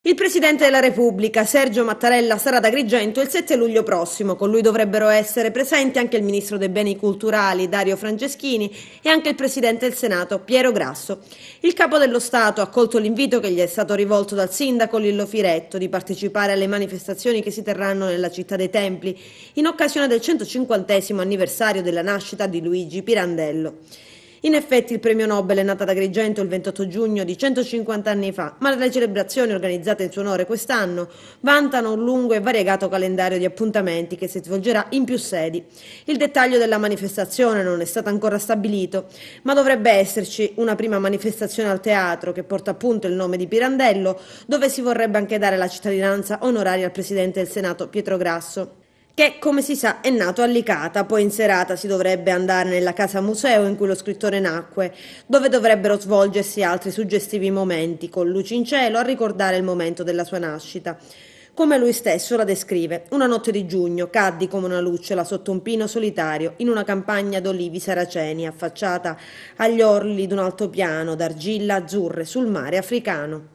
Il Presidente della Repubblica, Sergio Mattarella, sarà ad Agrigento il 7 luglio prossimo. Con lui dovrebbero essere presenti anche il Ministro dei Beni Culturali, Dario Franceschini, e anche il Presidente del Senato, Piero Grasso. Il Capo dello Stato ha accolto l'invito che gli è stato rivolto dal Sindaco Lillo Firetto di partecipare alle manifestazioni che si terranno nella città dei Templi in occasione del 150 anniversario della nascita di Luigi Pirandello. In effetti il premio Nobel è nato ad Agrigento il 28 giugno di 150 anni fa, ma le celebrazioni organizzate in suo onore quest'anno vantano un lungo e variegato calendario di appuntamenti che si svolgerà in più sedi. Il dettaglio della manifestazione non è stato ancora stabilito, ma dovrebbe esserci una prima manifestazione al teatro che porta appunto il nome di Pirandello, dove si vorrebbe anche dare la cittadinanza onoraria al presidente del Senato Pietro Grasso che come si sa è nato a Licata, poi in serata si dovrebbe andare nella casa museo in cui lo scrittore nacque, dove dovrebbero svolgersi altri suggestivi momenti, con luci in cielo a ricordare il momento della sua nascita. Come lui stesso la descrive, una notte di giugno caddi come una lucciola sotto un pino solitario in una campagna d'olivi saraceni affacciata agli orli di un altopiano d'argilla azzurre sul mare africano.